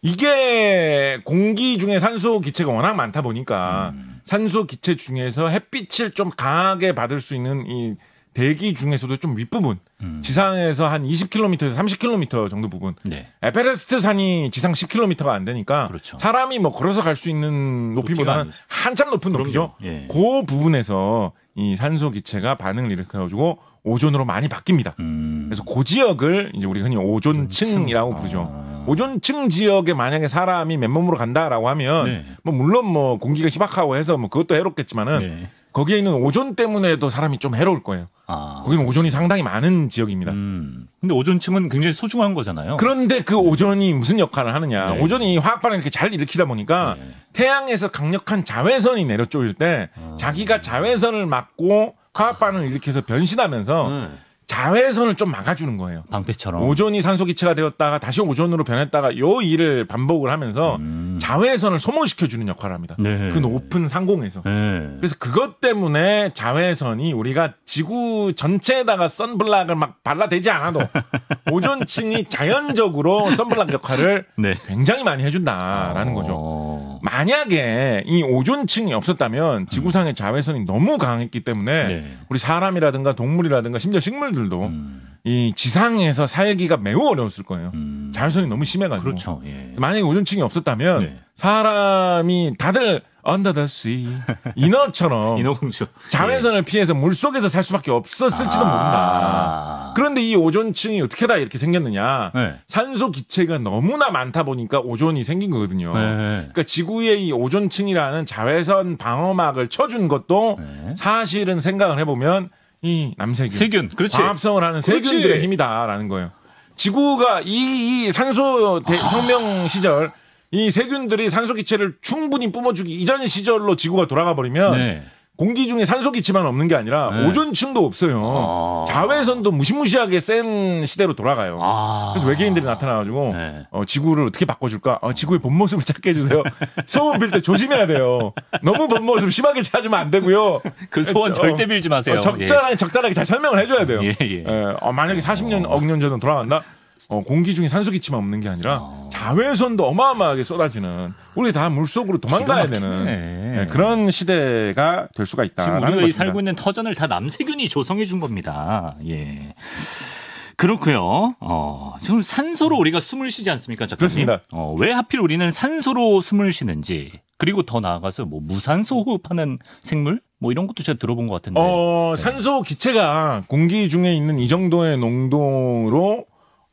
이게 공기 중에 산소 기체가 워낙 많다 보니까 음. 산소 기체 중에서 햇빛을 좀 강하게 받을 수 있는 이 대기 중에서도 좀 윗부분 음. 지상에서 한 20km에서 30km 정도 부근 네. 에베레스트 산이 지상 10km가 안 되니까 그렇죠. 사람이 뭐 걸어서 갈 수 있는 높이보다는 한참 높은 높이죠. 예. 그 부분에서 이 산소 기체가 반응을 일으켜가지고 오존으로 많이 바뀝니다. 음. 그래서 그 지역을 이제 우리 흔히 오존층이라고 부르죠. 아. 오존층 지역에 만약에 사람이 맨몸으로 간다라고 하면 네. 뭐 물론 뭐 공기가 희박하고 해서 뭐 그것도 해롭겠지만은 네. 거기에 있는 오존 때문에도 사람이 좀 해로울 거예요. 아, 거기는 그렇지. 오존이 그렇죠. 상당히 많은 지역입니다. 음. 근데 오존층은 굉장히 소중한 거잖아요. 그런데 그 오존이 무슨 역할을 하느냐. 네. 오존이 화학반응 이렇게 잘 일으키다 보니까 네. 태양에서 강력한 자외선이 내려쪼일 때 아, 자기가 자외선을 막고 화학반응을 일으켜서 변신하면서 음. 자외선을 좀 막아주는 거예요. 방패처럼. 오존이 산소기체가 되었다가 다시 오존으로 변했다가 요 일을 반복을 하면서 음. 자외선을 소모시켜주는 역할을 합니다. 네. 그 높은 상공에서. 네. 그래서 그것 때문에 자외선이 우리가 지구 전체에다가 선블락을 막 발라대지 않아도 오존층이 자연적으로 선블락 역할을 네. 굉장히 많이 해준다라는 어. 거죠. 만약에 이 오존층이 없었다면 음. 지구상의 자외선이 너무 강했기 때문에 네. 우리 사람이라든가 동물이라든가 심지어 식물들도 음. 이 지상에서 살기가 매우 어려웠을 거예요. 음. 자외선이 너무 심해가지고. 그렇죠. 예. 만약에 오존층이 없었다면 네. 사람이 다들 Under 인어처럼 인어공주 자외선을 예. 피해서 물 속에서 살 수밖에 없었을지도 아~ 모른다. 그런데 이 오존층이 어떻게 다 이렇게 생겼느냐? 네. 산소 기체가 너무나 많다 보니까 오존이 생긴 거거든요. 네. 그러니까 지구의 이 오존층이라는 자외선 방어막을 쳐준 것도 네. 사실은 생각을 해보면 이 남세균 세균 그렇지 합성을 하는 세균들의 힘이다라는 거예요. 지구가 이, 이 산소 혁명 시절 이 세균들이 산소기체를 충분히 뿜어주기 이전 시절로 지구가 돌아가 버리면 네. 공기 중에 산소기체만 없는 게 아니라 네. 오존층도 없어요. 아... 자외선도 무시무시하게 센 시대로 돌아가요. 아... 그래서 외계인들이 나타나가지고 네. 어, 지구를 어떻게 바꿔줄까? 어, 지구의 본 모습을 찾게 해주세요. 소원 빌 때 조심해야 돼요. 너무 본 모습 심하게 찾으면 안 되고요. 그 소원 어, 절대 빌지 마세요. 어, 적절하게 예. 적절하게 잘 설명을 해줘야 돼요. 예, 예. 예 어, 만약에 40년 어. 억년 전으로 돌아간다? 어, 공기 중에 산소 기체만 없는 게 아니라 아. 자외선도 어마어마하게 쏟아지는 우리 다 물속으로 도망가야 되는 네, 그런 시대가 될 수가 있다. 지금 우리가 것입니다. 살고 있는 터전을 다 남세균이 조성해 준 겁니다. 예. 그렇고요. 어, 지금 산소로 우리가 숨을 쉬지 않습니까, 작가님? 그렇습니다. 어, 왜 하필 우리는 산소로 숨을 쉬는지 그리고 더 나아가서 뭐 무산소 호흡하는 생물 뭐 이런 것도 제가 들어본 것 같은데. 어, 네. 산소 기체가 공기 중에 있는 이 정도의 농도로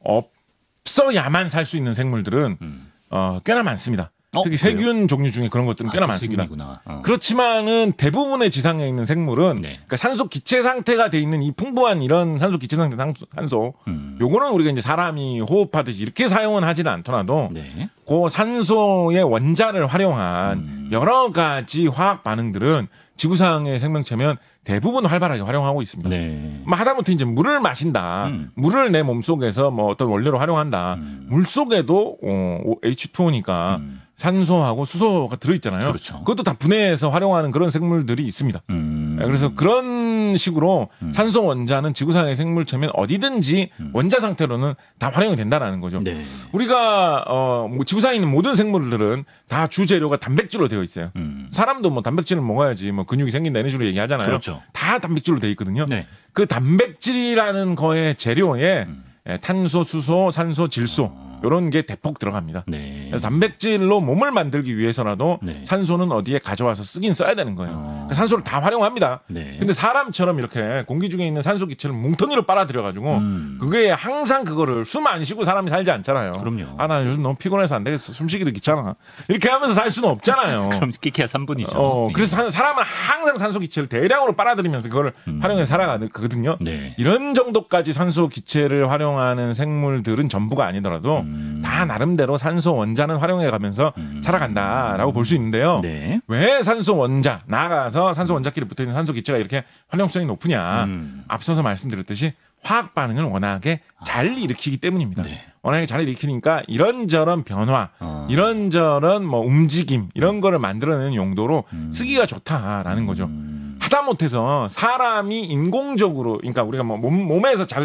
없어야만 살 수 있는 생물들은 음. 어, 꽤나 많습니다. 어? 특히 세균 그요 종류 중에 그런 것들은 아, 꽤나 아, 많습니다. 어. 그렇지만은 대부분의 지상에 있는 생물은 네. 그러니까 산소 기체 상태가 돼 있는 이 풍부한 이런 산소 기체 상태 산소, 산소 음. 요거는 우리가 이제 사람이 호흡하듯이 이렇게 사용은 하지는 않더라도 네. 그 산소의 원자를 활용한 음. 여러 가지 화학 반응들은 지구상의 생명체면 대부분 활발하게 활용하고 있습니다. 네. 뭐 하다못해 이제 물을 마신다. 음. 물을 내 몸속에서 뭐 어떤 원료로 활용한다. 음. 물 속에도 어, H2O니까 음. 산소하고 수소가 들어있잖아요. 그렇죠. 그것도다 분해해서 활용하는 그런 생물들이 있습니다. 음. 네, 그래서 그런 이런 식으로 음. 산소 원자는 지구상의 생물체면 어디든지 음. 원자 상태로는 다 활용이 된다라는 거죠. 네. 우리가 어뭐 지구상에 있는 모든 생물들은 다 주재료가 단백질로 되어 있어요. 음. 사람도 뭐 단백질을 먹어야지 뭐 근육이 생긴다 이런 식으로 얘기하잖아요. 그렇죠. 다 단백질로 되어 있거든요. 네. 그 단백질이라는 거의 재료에 음. 예, 탄소, 수소, 산소, 질소 이런 게 대폭 들어갑니다. 네. 그래서 단백질로 몸을 만들기 위해서라도 네. 산소는 어디에 가져와서 쓰긴 써야 되는 거예요. 어. 그러니까 산소를 다 활용합니다. 네. 근데 사람처럼 이렇게 공기 중에 있는 산소 기체를 뭉텅이로 빨아들여 가지고 음. 그게 항상 그거를 숨 안 쉬고 사람이 살지 않잖아요. 그럼요. 아, 나 요즘 너무 피곤해서 안 되겠어. 숨쉬기도 귀찮아. 이렇게 하면서 살 수는 없잖아요. 그럼 끼키야 3분이죠. 어, 네. 그래서 예. 사람은 항상 산소 기체를 대량으로 빨아들이면서 그걸 음. 활용해서 살아가거든요. 네. 이런 정도까지 산소 기체를 활용 활용하는 생물들은 전부가 아니더라도 음. 다 나름대로 산소 원자는 활용해 가면서 음. 살아간다라고 볼 수 있는데요. 네. 왜 산소 원자 나가서 산소 원자끼리 붙어 있는 산소 기체가 이렇게 활용성이 높으냐? 음. 앞서서 말씀드렸듯이 화학 반응을 워낙에 아. 잘 일으키기 때문입니다. 네. 워낙에 잘 일으키니까 이런저런 변화, 어. 이런저런 뭐 움직임 이런 음. 거를 만들어내는 용도로 음. 쓰기가 좋다라는 거죠. 음. 하다못해서 사람이 인공적으로 그러니까 우리가 뭐 몸, 에서 자,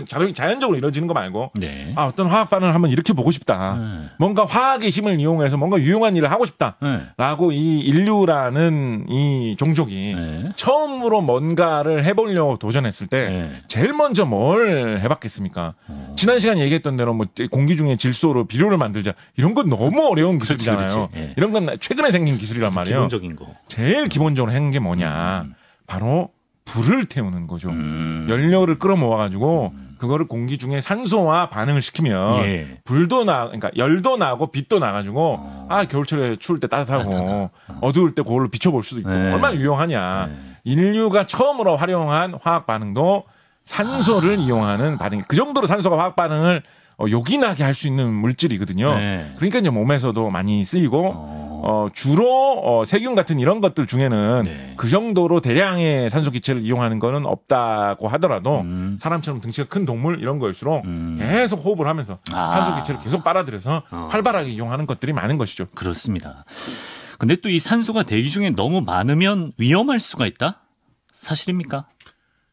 연적으로 이루어지는 거 말고 네. 아 어떤 화학 반응을 한번 이렇게 보고 싶다. 네. 뭔가 화학의 힘을 이용해서 뭔가 유용한 일을 하고 싶다라고 네. 이 인류라는 이 종족이 네. 처음으로 뭔가를 해보려고 도전했을 때 네. 제일 먼저 뭘 해봤겠습니까? 오. 어. 지난 시간 얘기했던 대로 뭐 공기 중에 질소로 비료를 만들자 이런 건 너무 어려운 기술이잖아요. 그렇지, 그렇지. 예. 이런 건 최근에 생긴 기술이란 말이에요. 기본적인 거. 제일 기본적으로 한 게 뭐냐? 음. 바로 불을 태우는 거죠. 음. 연료를 끌어모아 가지고 음. 그거를 공기 중에 산소와 반응을 시키면 예. 불도 나 그러니까 열도 나고 빛도 나 가지고 어. 아 겨울철에 추울 때 따뜻하고 따 어. 두울때 그걸로 비춰 볼 수도 있고 네. 얼마나 유용하냐. 네. 인류가 처음으로 활용한 화학 반응도 산소를 아. 이용하는 반응. 그 정도로 산소가 화학 반응을 어, 요긴하게 할 수 있는 물질이거든요. 네. 그러니까 이제 몸에서도 많이 쓰이고 어. 어, 주로 어, 세균 같은 이런 것들 중에는 네. 그 정도로 대량의 산소 기체를 이용하는 거는 없다고 하더라도 음. 사람처럼 등치가 큰 동물 이런 거일수록 음. 계속 호흡을 하면서 아. 산소 기체를 계속 빨아들여서 어. 활발하게 이용하는 것들이 많은 것이죠. 그렇습니다. 근데 또 이 산소가 대기 중에 너무 많으면 위험할 수가 있다? 사실입니까?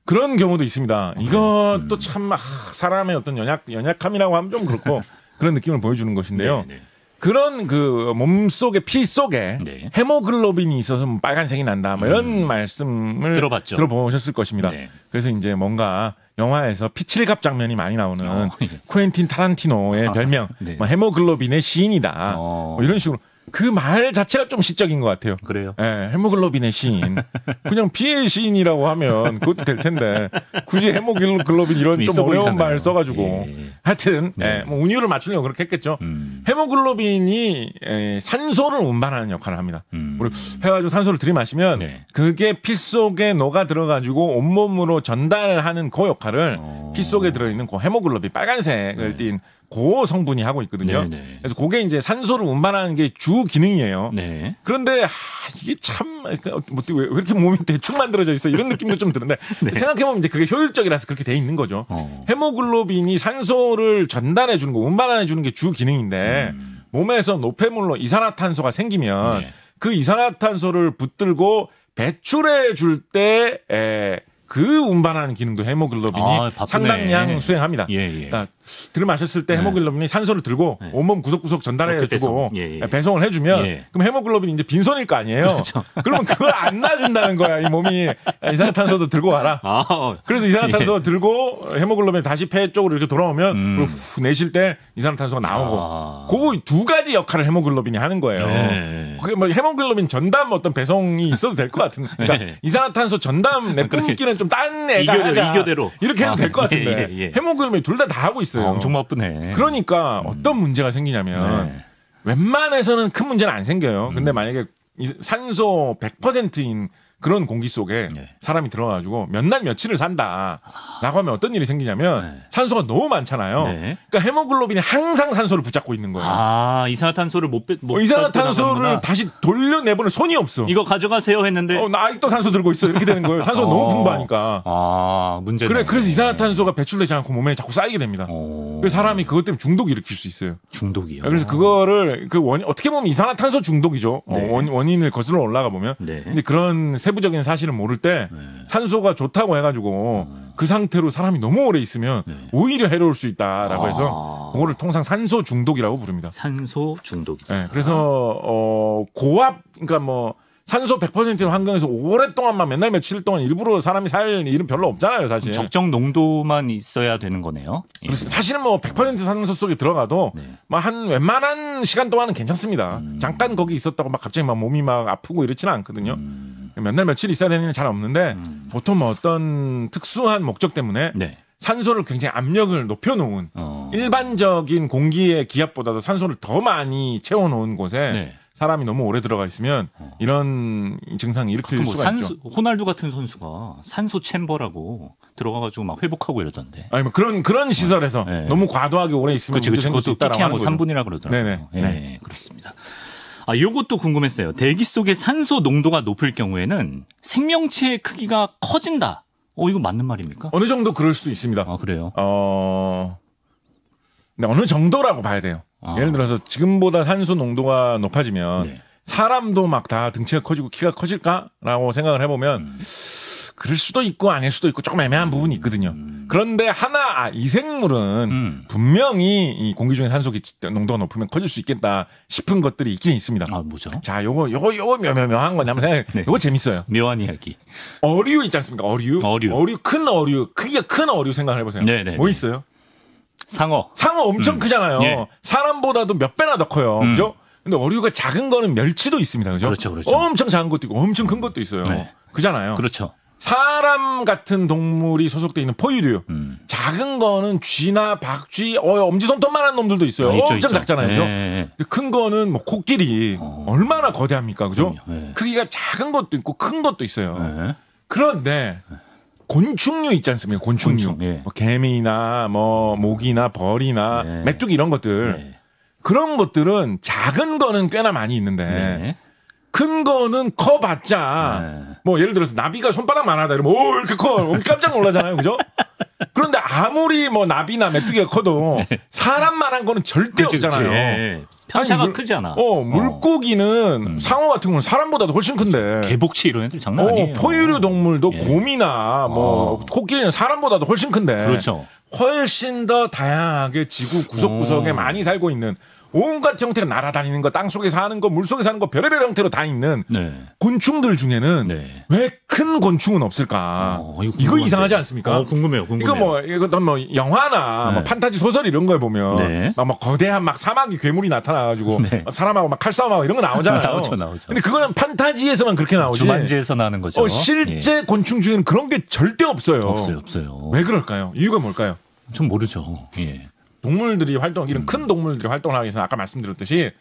그런 경우도 있습니다. 어, 네. 이것도 음. 참 아, 사람의 어떤 연약 연약함이라고 하면 좀 그렇고 그런 느낌을 보여주는 것인데요. 네, 네. 그런 그 몸속에 피 속에 네. 헤모글로빈이 있어서 뭐 빨간색이 난다. 뭐 이런 음. 말씀을 들어봤죠. 들어보셨을 것입니다. 네. 그래서 이제 뭔가 영화에서 피칠갑 장면이 많이 나오는 어, 예. 쿠엔틴 타란티노의 아, 별명 아, 네. 뭐 헤모글로빈의 시인이다. 어. 뭐 이런 식으로 그말 자체가 좀 시적인 것 같아요. 그래요. 예, 헤모글로빈의 시인. 그냥 피의 시인이라고 하면 그것도 될 텐데 굳이 헤모글로빈 이런 좀, 좀 어려운 보이잖아요. 말 써가지고 예. 예. 하여튼 예, 네. 예, 뭐 운율을 맞추려고 그렇게 했겠죠. 음. 헤모글로빈이 예, 산소를 운반하는 역할을 합니다. 음. 우리 해가지고 산소를 들이마시면 네. 그게 피 속에 녹아 들어가지고 온몸으로 전달하는 그 역할을 오. 어. 피 속에 들어있는 그 헤모글로빈 빨간색을 네. 띤고 성분이 하고 있거든요. 네네. 네. 그래서 그게 이제 산소를 운반하는 게 주 기능이에요. 네. 그런데 아, 이게 참 뭐, 왜, 이렇게 몸이 대충 만들어져 있어 이런 느낌도 좀 드는데 네. 생각해보면 이제 그게 효율적이라서 그렇게 돼 있는 거죠. 어. 헤모글로빈이 산소를 전달해 주는 거, 운반해 주는 게 주 기능인데 음. 몸에서 노폐물로 이산화탄소가 생기면 네. 그 이산화탄소를 붙들고 배출해 줄때 그 운반하는 기능도 헤모글로빈이 아, 상당량 예. 수행합니다. 예, 예. 그러니까 들이마셨을 때 네. 헤모글로빈이 산소를 들고 네. 온몸 구석구석 전달해주고 배송. 예, 예, 네, 을 해주면 그럼 헤모글로빈이 이제 빈손일 거 아니에요. 그렇죠. 그러면 그걸 안 놔준다는 거야. 이 몸이 이산화탄소도 들고 와라. 아, 어. 그래서 이산화탄소 들고 헤모글로빈 다시 폐 쪽으로 이렇게 돌아오면 음. 후, 내쉴 때 이산화탄소가 나오고 아. 그두 가지 역할을 헤모글로빈이 하는 거예요. 그게 뭐 헤모글로빈 전담 어떤 배송이 있어도 될 것 같은데 그러니까 이산화탄소 전담 내뿜기는 좀딴 애가 이겨대로 하자. 이교대로. 이렇게 해도 아, 될것 예, 같은데 예, 예, 해모그룹이 둘 다 다 하고 있어요. 아, 엄청 바쁘네. 그러니까 음. 어떤 문제가 생기냐면 네. 웬만해서는 큰 문제는 안 생겨요. 근데 음. 만약에 산소 100%인 그런 공기 속에 네. 사람이 들어가지고 몇 날 며칠을 산다라고 하면 어떤 일이 생기냐면 네. 산소가 너무 많잖아요. 네. 그러니까 헤모글로빈이 항상 산소를 붙잡고 있는 거예요. 아 이산화탄소를 못, 빼, 못 어, 이산화탄소를 다시 돌려내보는 손이 없어. 이거 가져가세요 했는데 어, 나 아직도 산소 들고 있어 이렇게 되는 거예요. 산소 가 어. 너무 풍부하니까. 아 문제. 그래 그래서 이산화탄소가 배출되지 않고 몸에 자꾸 쌓이게 됩니다. 오. 어. 그 사람이 그것 때문에 중독 일으킬 수 있어요. 중독이요. 그래서 그거를 그원인 어떻게 보면 이산화탄소 중독이죠. 어, 네. 원, 원인을 거슬러 올라가 보면. 네. 근데 그런 세부적인 사실을 모를 때 네. 산소가 좋다고 해가지고 음. 그 상태로 사람이 너무 오래 있으면 네. 오히려 해로울 수 있다라고 아. 해서 그거를 통상 산소 중독이라고 부릅니다. 산소 중독 네, 그래서 어 고압 그러니까 뭐 산소 100%의 환경에서 오랫동안만 맨날 며칠 동안 일부러 사람이 살 일은 별로 없잖아요, 사실. 적정 농도만 있어야 되는 거네요. 예. 사실은 뭐 100% 산소 속에 들어가도 네. 막한 뭐 웬만한 시간 동안은 괜찮습니다. 음. 잠깐 거기 있었다고 막 갑자기 막 몸이 막 아프고 이렇지는 않거든요. 음. 몇날 며칠 있어야 되는 게잘 없는데 음. 보통 뭐 어떤 특수한 목적 때문에 네. 산소를 굉장히 압력을 높여놓은 어. 일반적인 공기의 기압보다도 산소를 더 많이 채워놓은 곳에 네. 사람이 너무 오래 들어가 있으면 어. 이런 증상이 일으킬 뭐 수가 산소, 있죠. 호날두 같은 선수가 산소 챔버라고 들어가가지고 막 회복하고 이러던데. 아니 뭐 그런 그런 시설에서 네. 너무 과도하게 오래 있으면 그치, 그치, 그것도 피케하고 3분이라 그러더라고요. 네네. 네, 네. 그렇습니다. 아, 요것도 궁금했어요. 대기 속의 산소 농도가 높을 경우에는 생명체의 크기가 커진다. 어, 이거 맞는 말입니까? 어느 정도 그럴 수 있습니다. 아, 그래요? 어, 근데 네, 어느 정도라고 봐야 돼요. 아. 예를 들어서 지금보다 산소 농도가 높아지면 네. 사람도 막 다 등치가 커지고 키가 커질까라고 생각을 해보면 음. 그럴 수도 있고 아닐 수도 있고 조금 애매한 부분이 있거든요. 음. 그런데 하나 아, 이 생물은 음. 분명히 이 공기 중에 산소 기 농도가 높으면 커질 수 있겠다 싶은 것들이 있긴 있습니다. 아 뭐죠? 자 요거 요거 요거 묘묘묘한 거냐 면 생각. 네. 요거 재밌어요. 묘한 이야기. 어류 있지 않습니까? 어류. 어류. 어류 큰 어류 크기가 큰 어류 생각을 해보세요. 네네. 네, 뭐 네. 있어요? 상어. 상어 엄청 음. 크잖아요. 예. 사람보다도 몇 배나 더 커요. 음. 그죠? 근데 어류가 작은 거는 멸치도 있습니다. 그죠? 그렇죠, 그렇죠. 엄청 작은 것도 있고 엄청 큰 것도 있어요. 네. 그잖아요. 그렇죠. 사람 같은 동물이 소속돼 있는 포유류. 음. 작은 거는 쥐나 박쥐, 어, 엄지손톱만한 놈들도 있어요. 아, 있죠, 엄청 있죠. 작잖아요. 그죠? 예, 예, 예. 큰 거는 뭐 코끼리 어. 얼마나 거대합니까, 그죠? 네. 크기가 작은 것도 있고 큰 것도 있어요. 네. 그런데 곤충류 있지 않습니까? 곤충류, 곤충, 뭐 개미나 뭐 모기나 벌이나 메뚜기 이런 것들 그런 것들은 작은 거는 꽤나 많이 있는데 네. 큰 거는 커봤자. 뭐 예를 들어서 나비가 손바닥만 하다 이러면 오 이렇게 커 깜짝 놀라잖아요 그죠? 그런데 아무리 뭐 나비나 메뚜기가 커도 사람만한 거는 절대 그치, 없잖아요. 예, 예. 편차가 아크잖 않아. 어, 어, 물고기는 어. 상어 같은 건 사람보다도 훨씬 큰데. 개복치 이런 애들 장난 어, 아니에요. 어, 포유류 동물도 예. 곰이나 뭐 어. 코끼리는 사람보다도 훨씬 큰데. 그렇죠. 훨씬 더 다양하게 지구 구석구석에 어. 많이 살고 있는 온갖 형태가 날아다니는 거, 땅 속에 사는 거, 물 속에 사는 거, 별의별 형태로 다 있는 네. 곤충들 중에는 네. 왜큰 곤충은 없을까? 어, 이거, 이거, 이상하지 않습니까? 어, 궁금해요, 궁금해요. 이거 뭐, 이거 뭐 영화나 네. 뭐 판타지 소설 이런 걸 보면 네. 막뭐 거대한 막 사막이 괴물이 나타나가지고 네. 사람하고 막 칼싸움하고 이런 거 나오잖아요. 나오죠, 나오죠. 근데 그거는 판타지에서만 그렇게 나오지. 주만지에서 나는 거죠. 어, 실제 예. 곤충 중에는 그런 게 절대 없어요. 없어요, 없어요. 왜 그럴까요? 이유가 뭘까요? 전 모르죠. 예. 동물들이 활동 이런 음. 큰 동물들이 활동을 하기 위해서는 아까 말씀드렸듯이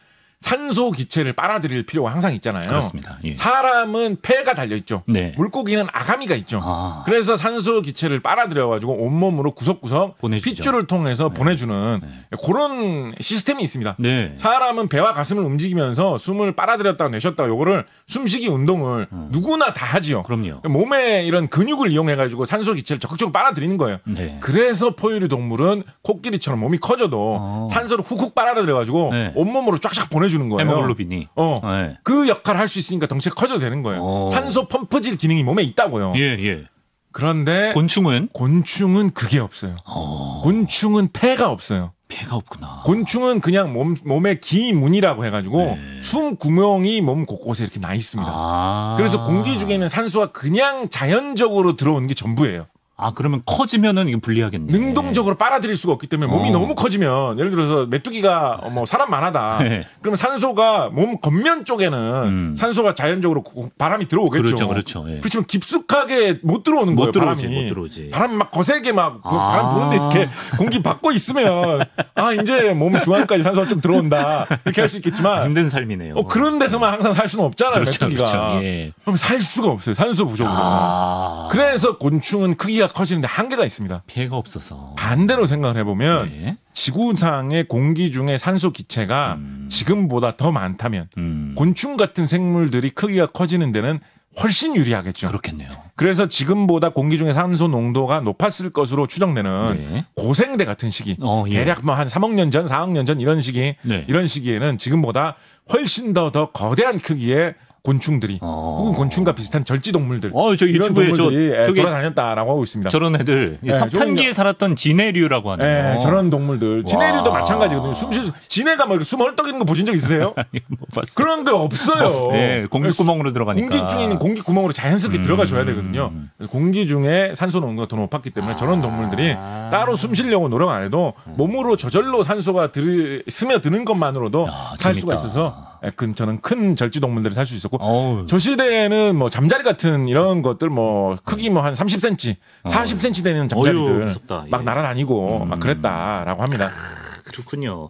산소 기체를 빨아들일 필요가 항상 있잖아요. 그렇습니다. 예. 사람은 폐가 달려 있죠. 네. 물고기는 아가미가 있죠. 아. 그래서 산소 기체를 빨아들여 가지고 온몸으로 구석구석 보내주죠. 핏줄을 통해서 네. 보내주는 네. 그런 시스템이 있습니다. 네. 사람은 배와 가슴을 움직이면서 숨을 빨아들였다 내셨다 요거를 숨쉬기 운동을 음. 누구나 다 하지요. 그럼요. 몸에 이런 근육을 이용해 가지고 산소 기체를 적극적으로 빨아들이는 거예요. 네. 그래서 포유류 동물은 코끼리처럼 몸이 커져도 아. 산소를 훅훅 빨아들여 가지고 네. 온몸으로 쫙쫙 보내 보내주는 거예요. 헤모글로빈이. 어. 네. 그 역할을 할 수 있으니까 덩치가 커져도 되는 거예요. 오. 어. 산소 펌프질 기능이 몸에 있다고요. 예, 예. 그런데 곤충은 곤충은 그게 없어요. 오. 어. 곤충은 폐가 없어요. 폐가 없구나. 곤충은 그냥 몸, 몸의 기문이라고 해가지고 네. 숨 구멍이 몸 곳곳에 이렇게 나 있습니다. 아~ 그래서 공기 중에 는 산소가 그냥 자연적으로 들어오는 게 전부예요. 아 그러면 커지면은 이게 불리하겠네. 능동적으로 빨아들일 수가 없기 때문에 몸이 어. 너무 커지면 예를 들어서 메뚜기가 어, 뭐 사람 만하다. 네. 그러면 산소가 몸 겉면 쪽에는 음. 산소가 자연적으로 바람이 들어오겠죠. 그렇죠, 그렇죠. 예. 그렇지만 깊숙하게 못 들어오는 못 거예요. 들어오지, 바람이 못 들어오지. 바람이 막 거세게 막 그 아. 바람 부는데 이렇게 공기 받고 있으면 아 이제 몸 중앙까지 산소가 좀 들어온다 이렇게 할 수 있겠지만 힘든 삶이네요. 어, 그런 데서만 항상 살 수는 없잖아요. 그렇죠, 메뚜기가. 그렇죠. 예. 그럼 살 수가 없어요. 산소 부족으로. 아. 그래서 곤충은 크기가 의미가 커지는데 한계가 있습니다. 피해가 없어서. 반대로 생각을 해보면 네. 지구상의 공기 중에 산소 기체가 음. 지금보다 더 많다면 음. 곤충 같은 생물들이 크기가 커지는 데는 훨씬 유리하겠죠. 그렇겠네요. 그래서 지금보다 공기 중에 산소 농도가 높았을 것으로 추정되는 네. 고생대 같은 시기, 어, 예. 대략 뭐 한 3억 년 전, 4억 년 전 이런 시기, 네. 이런 시기에는 지금보다 훨씬 더더 더 거대한 크기의 곤충들이 어. 혹은 곤충과 비슷한 절지 동물들 어, 저 이런 동물들이 저, 예, 돌아다녔다라고 하고 있습니다. 저런 애들 예, 석탄기에 살았던 진해류라고 하네요. 예, 저런 동물들 진해류도 마찬가지거든요. 숨쉬 진해가 막 뭐 숨헐떡이는 거 보신 적 있으세요? 못 봤어요. 그런 게 없어요. 예, 공기 구멍으로 들어가니까 공기 중에 있는 공기 구멍으로 자연스럽게 음. 들어가 줘야 되거든요. 공기 중에 산소 농도가 더 높았기 때문에 아. 저런 동물들이 따로 숨쉬려고 노력 안 해도 몸으로 저절로 산소가 들, 스며드는 것만으로도 야, 살 재밌다. 수가 있어서 예, 큰 저는 큰 절지 동물들을 살 수 있었고 어우. 저 시대에는 뭐 잠자리 같은 이런 것들 뭐 크기 뭐 한 30cm, 40cm 되는 잠자리들 어휴, 막 예. 날아다니고 음. 막 그랬다라고 합니다. 아, 그렇군요.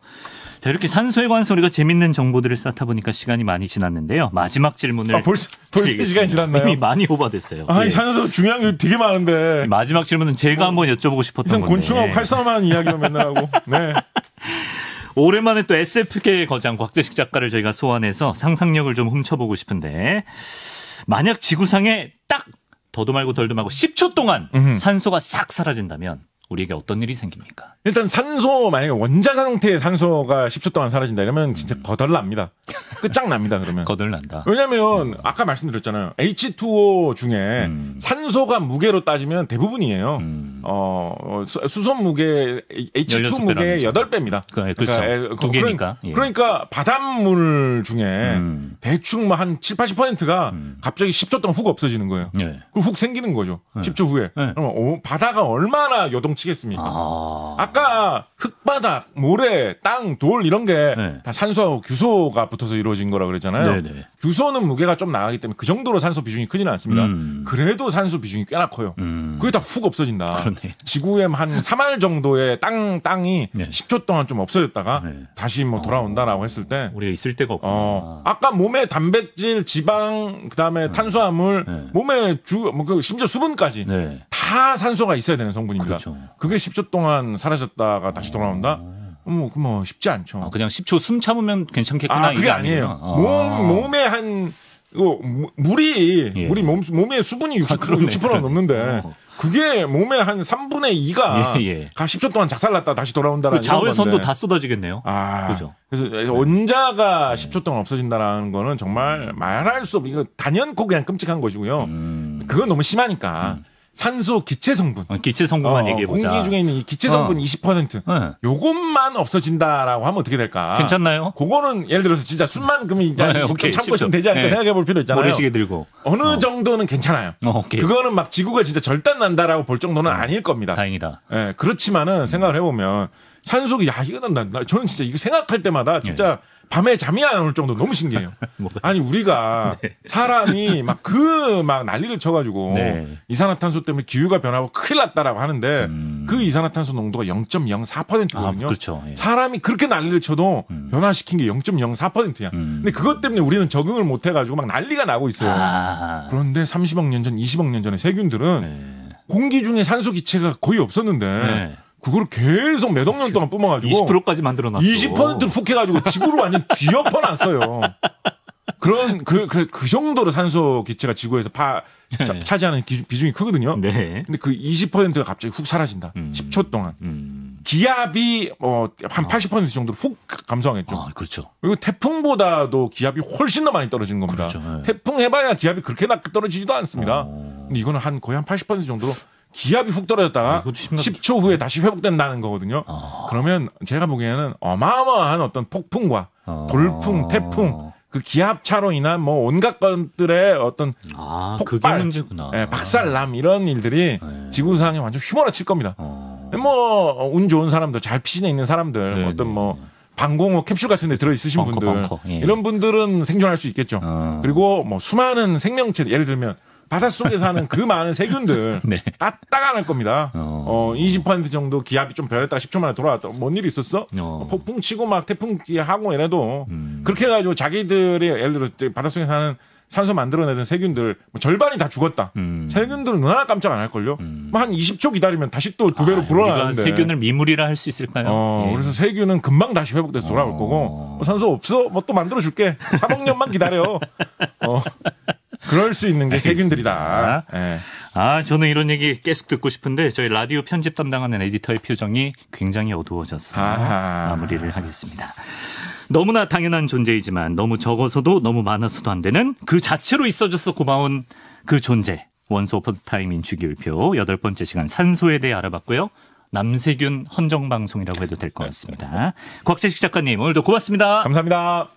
자, 이렇게 산소에 관해서 우리가 재밌는 정보들을 쌓다 보니까 시간이 많이 지났는데요. 마지막 질문을. 아, 벌써, 벌써 시간이 지났나요? 이미 많이 오버됐어요. 아, 아니, 예. 산소 중요한 게 되게 많은데. 마지막 질문은 제가 뭐, 한번 여쭤보고 싶었던 건데. 곤충하고 팔싸움하는 이야기로 맨날 하고. 네. 오랜만에 또 SF계의 거장 곽재식 작가를 저희가 소환해서 상상력을 좀 훔쳐보고 싶은데 만약 지구상에 딱 더도 말고 덜도 말고 10초 동안 산소가 싹 사라진다면 우리에게 어떤 일이 생깁니까? 일단 산소 만약에 원자 상태의 산소가 10초 동안 사라진다 이러면 진짜 음. 거덜납니다. 끝장납니다 그러면. 거덜난다. 왜냐면 하하 음. 아까 말씀드렸잖아요. H2O 중에 음. 산소가 무게로 따지면 대부분이에요. 음. 어 수소 무게 H2 무게 8배입니다. 그, 예, 그러니까 그렇죠. 그러니까, 두 개니까. 그러니까, 예. 그러니까 바닷물 중에 음. 대충 뭐한 7, 80%가 갑자기 10초 동안 훅 없어지는 거예요. 예. 그훅 생기는 거죠. 예. 10초 후에. 예. 그러면 어, 바다가 얼마나 여동 뭉치겠습니까? 아... 까 흙바닥, 모래, 땅, 돌 이런 게다 네. 산소하고 규소가 붙어서 이루어진 거라 그랬잖아요. 네네. 네. 규소는 무게가 좀 나가기 때문에 그 정도로 산소 비중이 크지는 않습니다. 음... 그래도 산소 비중이 꽤나 커요. 음... 그게 다 훅 없어진다. 그러네. 지구에 한 3알 정도의 땅 땅이 네. 10초 동안 좀 없어졌다가 네. 다시 뭐 어. 돌아온다라고 했을 때 우리가 있을 때가 없구나. 어, 아까 몸에 단백질, 지방, 그다음에 네. 탄수화물, 네. 몸에 주, 뭐그 심지어 수분까지 다다 산소가 있어야 되는 성분입니다. 그렇죠. 그게 10초 동안 사라졌다가 다시 돌아온다. 아. 뭐, 그 뭐 쉽지 않죠. 아, 그냥 10초 숨 참으면 괜찮겠구나. 아, 그게 아니에요. 아. 몸, 몸에 한, 이거, 물이, 예. 물이 몸, 몸에 수분이 60%, 아, 그6 0 넘는데, 어. 그게 몸에 한 3분의 2가 예, 예. 10초 동안 작살났다 다시 돌아온다라는 그 자외선도 다 쏟아지겠네요. 아, 그죠. 그래서 네. 원자가 네. 10초 동안 없어진다라는 거는 정말 말할 수 없고, 이거 단연코 그냥 끔찍한 것이고요. 음. 그건 너무 심하니까. 음. 산소 기체 성분. 어, 기체 성분만 어, 얘기해 보자. 공기 중에 있는 이 기체 성분 어. 20%. 네. 요것만 없어진다라고 하면 어떻게 될까? 괜찮나요? 그거는 예를 들어서 진짜 순만 그러면 이제 네, 오케이, 참고 있으면 되지 않을까 네. 생각해 볼 필요 있잖아요. 모래시계 들고. 어느 어. 정도는 괜찮아요. 어, 오케이. 그거는 막 지구가 진짜 절단 난다라고 볼 정도는 어. 아닐 겁니다. 다행이다. 예. 그렇지만은 생각을 해 보면 산소기 야 이거 난, 나 저는 진짜 이거 생각할 때마다 진짜 네. 밤에 잠이 안 올 정도 너무 신기해요. 뭐. 아니 우리가 네. 사람이 막 그막 막 난리를 쳐가지고 네. 이산화탄소 때문에 기후가 변하고 큰일 났다라고 하는데 음. 그 이산화탄소 농도가 0.04%거든요. 아, 그렇죠. 예. 사람이 그렇게 난리를 쳐도 음. 변화시킨 게 0.04%야. 음. 근데 그것 때문에 우리는 적응을 못 해가지고 막 난리가 나고 있어요. 아. 그런데 30억 년 전, 20억 년 전에 세균들은 네. 공기 중에 산소 기체가 거의 없었는데. 네. 그걸 계속 몇억 년 동안 뿜어가지고 20%까지 만들어놨어. 20%푹 해가지고 지구를 완전 뒤엎어놨어요. 그런 그, 그, 그 정도로 산소 기체가 지구에서 파 차, 네. 지하는 비중이 크거든요. 네. 근데 그 20%가 갑자기 훅 사라진다. 음. 10초 동안. 음. 기압이 뭐한80% 어. 아. 정도로 훅 감소하겠죠. 아, 그렇죠. 그리고 태풍보다도 기압이 훨씬 더 많이 떨어지는 겁니다. 그렇죠. 네. 태풍 해봐야 기압이 그렇게 낮게 떨어지지도 않습니다. 어. 근데 이거는 한 거의 한 80% 정도로 기압이 훅 떨어졌다가 10초 후에 다시 회복된다는 거거든요. 어. 그러면 제가 보기에는 어마어마한 어떤 폭풍과 어. 돌풍, 태풍 그 기압 차로 인한 뭐 온갖 것들의 어떤 아, 폭발, 문제구나. 예, 박살남 이런 일들이 네. 지구상에 완전 휘몰아칠 겁니다. 어. 뭐운 좋은 사람들, 잘 피신해 있는 사람들, 네 어떤 네. 뭐 방공호 캡슐 같은 데 들어 있으신 벙커, 분들 벙커. 예. 이런 분들은 생존할 수 있겠죠. 어. 그리고 뭐 수많은 생명체 예를 들면 바닷속에 사는 그 많은 세균들 네. 다가날 겁니다. 어. 어, 20% 정도 기압이 좀변했다 10초 만에 돌아왔다. 뭔 일이 있었어? 어. 뭐 폭풍 치고 막 태풍 하고 이래도 음. 그렇게 해가지고 자기들이 예를 들어 바닷속에 사는 산소 만들어내던 세균들 뭐 절반이 다 죽었다. 음. 세균들은 누나 깜짝 안 할걸요. 음. 뭐한 20초 기다리면 다시 또두 아, 배로 아, 불어나는데. 세균을 미물이라 할 수 있을까요? 어, 예. 그래서 세균은 금방 다시 회복돼서 돌아올 어. 거고 뭐 산소 없어? 뭐 또 만들어줄게. 3억 년만 기다려. 어. 그럴 수 있는 게 세균들이다. 네. 아, 저는 이런 얘기 계속 듣고 싶은데 저희 라디오 편집 담당하는 에디터의 표정이 굉장히 어두워져서 아하. 마무리를 하겠습니다. 너무나 당연한 존재이지만 너무 적어서도 너무 많아서도 안 되는 그 자체로 있어줘서 고마운 그 존재. 원소 오프타임 인기율표 여덟 번째 시간 산소에 대해 알아봤고요. 남세균 헌정방송이라고 해도 될 것 같습니다. 곽재식 작가님 오늘도 고맙습니다. 감사합니다.